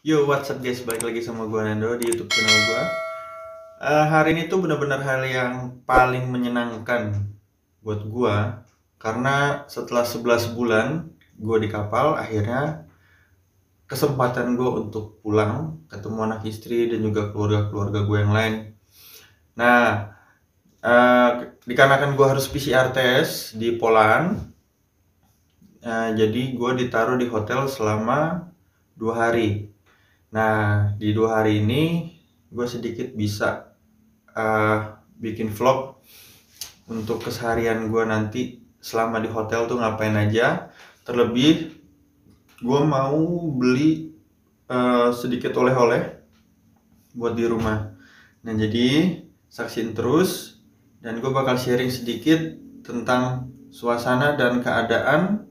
Yo, what's up guys? Balik lagi sama gue Nando di YouTube channel gue. Uh, hari ini tuh bener-bener hal yang paling menyenangkan buat gue. Karena setelah 11 bulan gue di kapal, akhirnya kesempatan gue untuk pulang, ketemu anak istri dan juga keluarga-keluarga gue yang lain. Nah, uh, dikarenakan gue harus PCR test di Polan, uh, eh, jadi gue ditaruh di hotel selama dua hari Nah, di dua hari ini gue sedikit bisa uh, bikin vlog untuk keseharian gue nanti selama di hotel tuh ngapain aja. Terlebih, gue mau beli uh, sedikit oleh-oleh buat di rumah. Nah, jadi saksin terus dan gue bakal sharing sedikit tentang suasana dan keadaan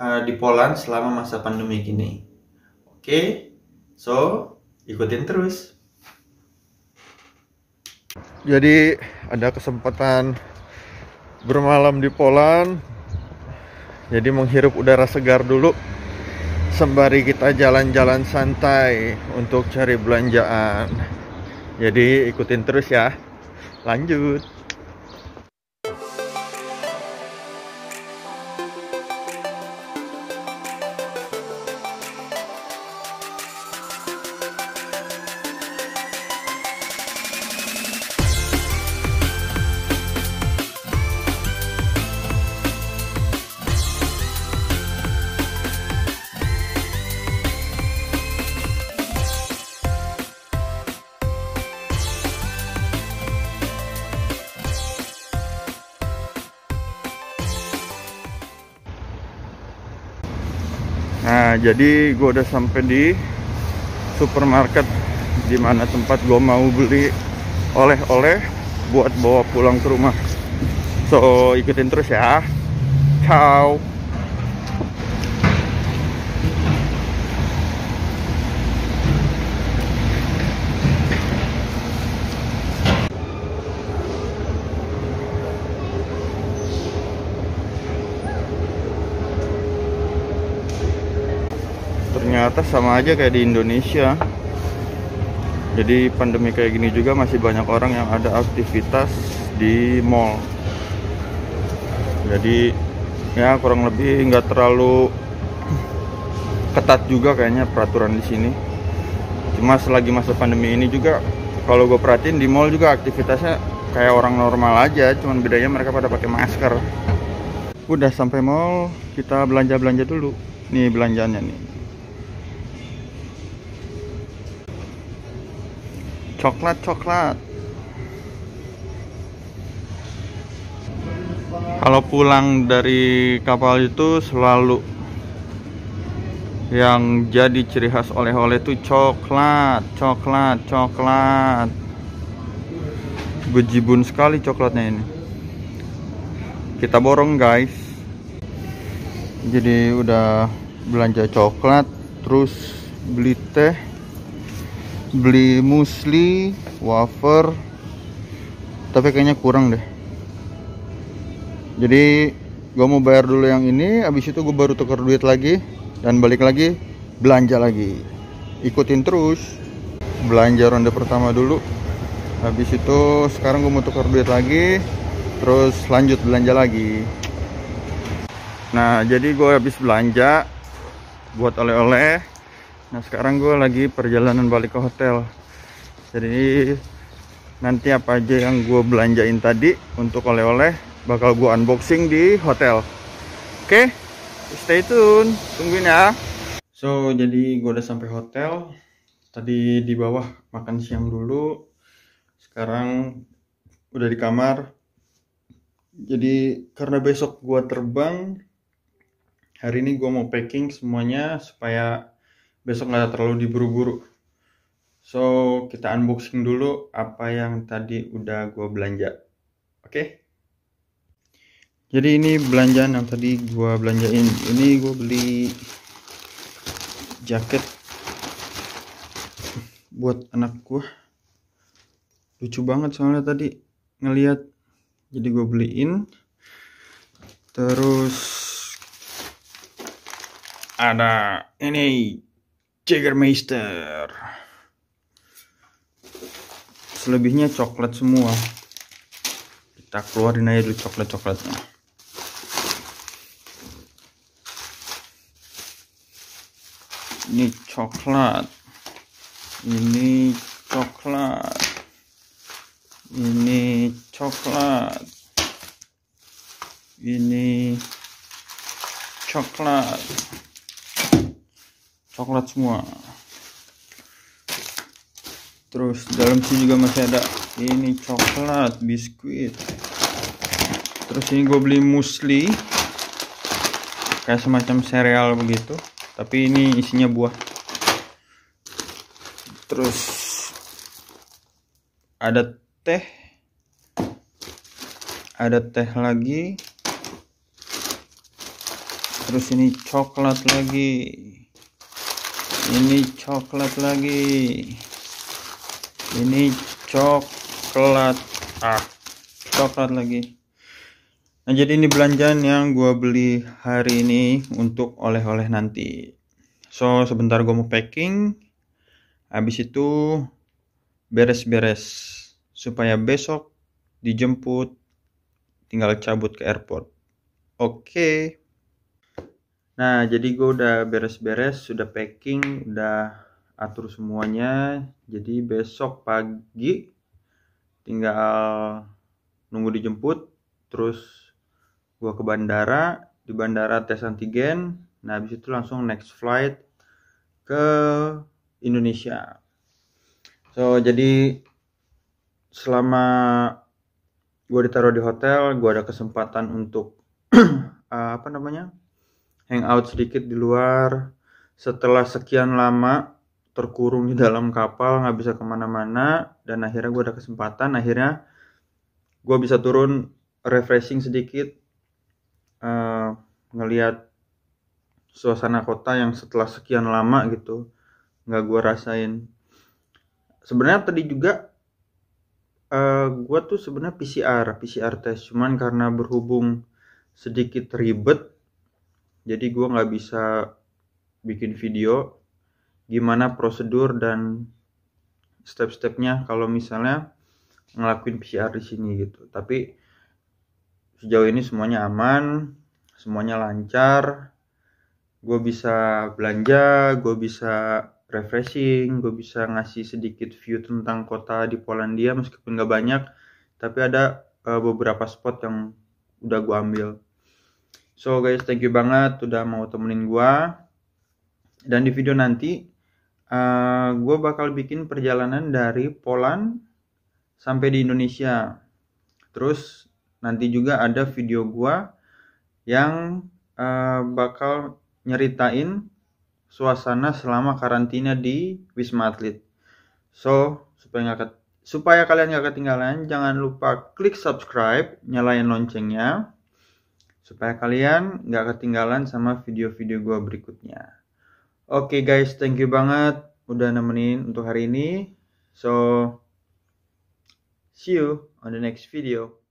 uh, di Poland selama masa pandemi ini. Oke. Okay? So, ikutin terus. Jadi ada kesempatan bermalam di Poland. Jadi menghirup udara segar dulu sembari kita jalan-jalan santai untuk cari belanjaan. Jadi ikutin terus ya. Lanjut. Nah, jadi gue udah sampai di supermarket di mana tempat gue mau beli oleh-oleh buat bawa pulang ke rumah. So, ikutin terus ya. Ciao. ternyata sama aja kayak di Indonesia jadi pandemi kayak gini juga masih banyak orang yang ada aktivitas di mall jadi ya kurang lebih nggak terlalu ketat juga kayaknya peraturan di sini cuma selagi masa pandemi ini juga kalau gue perhatiin di mall juga aktivitasnya kayak orang normal aja cuman bedanya mereka pada pakai masker udah sampai mall kita belanja-belanja dulu nih belanjanya nih coklat coklat kalau pulang dari kapal itu selalu yang jadi ciri khas oleh-oleh itu coklat coklat coklat bejibun sekali coklatnya ini kita borong guys jadi udah belanja coklat terus beli teh beli musli wafer tapi kayaknya kurang deh jadi gue mau bayar dulu yang ini abis itu gue baru tukar duit lagi dan balik lagi belanja lagi ikutin terus belanja ronde pertama dulu habis itu sekarang gue mau tukar duit lagi terus lanjut belanja lagi nah jadi gue habis belanja buat oleh-oleh Nah sekarang gue lagi perjalanan balik ke hotel Jadi nanti apa aja yang gue belanjain tadi untuk oleh-oleh Bakal gue unboxing di hotel Oke okay? stay tune tungguin ya So jadi gue udah sampai hotel Tadi di bawah makan siang dulu Sekarang udah di kamar Jadi karena besok gue terbang Hari ini gue mau packing semuanya supaya besok nggak terlalu diburu-buru so kita unboxing dulu apa yang tadi udah gue belanja oke okay? jadi ini belanjaan yang tadi gue belanjain ini gue beli jaket buat anak gue lucu banget soalnya tadi ngeliat jadi gue beliin terus ada ini Jägermeister selebihnya coklat semua kita keluarin aja dulu coklat-coklatnya ini coklat ini coklat ini coklat ini coklat coklat semua terus dalam sini juga masih ada ini coklat biskuit terus ini gue beli musli kayak semacam sereal begitu tapi ini isinya buah terus ada teh ada teh lagi terus ini coklat lagi ini coklat lagi ini coklat ah coklat lagi nah jadi ini belanjaan yang gua beli hari ini untuk oleh-oleh nanti so sebentar gua mau packing habis itu beres-beres supaya besok dijemput tinggal cabut ke airport oke okay. Nah, jadi gue udah beres-beres, sudah packing, udah atur semuanya. Jadi besok pagi tinggal nunggu dijemput, terus gue ke bandara, di bandara tes antigen. Nah, habis itu langsung next flight ke Indonesia. So, jadi selama gue ditaruh di hotel, gue ada kesempatan untuk apa namanya? hangout sedikit di luar setelah sekian lama terkurung di dalam kapal nggak bisa kemana-mana dan akhirnya gue ada kesempatan akhirnya gue bisa turun refreshing sedikit uh, ngelihat suasana kota yang setelah sekian lama gitu nggak gue rasain sebenarnya tadi juga uh, eh, gue tuh sebenarnya PCR PCR tes cuman karena berhubung sedikit ribet jadi gue nggak bisa bikin video gimana prosedur dan step-stepnya kalau misalnya ngelakuin PCR di sini gitu tapi sejauh ini semuanya aman semuanya lancar gue bisa belanja gue bisa refreshing gue bisa ngasih sedikit view tentang kota di Polandia meskipun nggak banyak tapi ada eh, beberapa spot yang udah gue ambil So guys, thank you banget udah mau temenin gua. Dan di video nanti uh, gua bakal bikin perjalanan dari Poland sampai di Indonesia. Terus nanti juga ada video gua yang uh, bakal nyeritain suasana selama karantina di Wisma Atlet. So, supaya gak, supaya kalian gak ketinggalan, jangan lupa klik subscribe, nyalain loncengnya, supaya kalian nggak ketinggalan sama video-video gue berikutnya. Oke okay guys, thank you banget udah nemenin untuk hari ini. So, see you on the next video.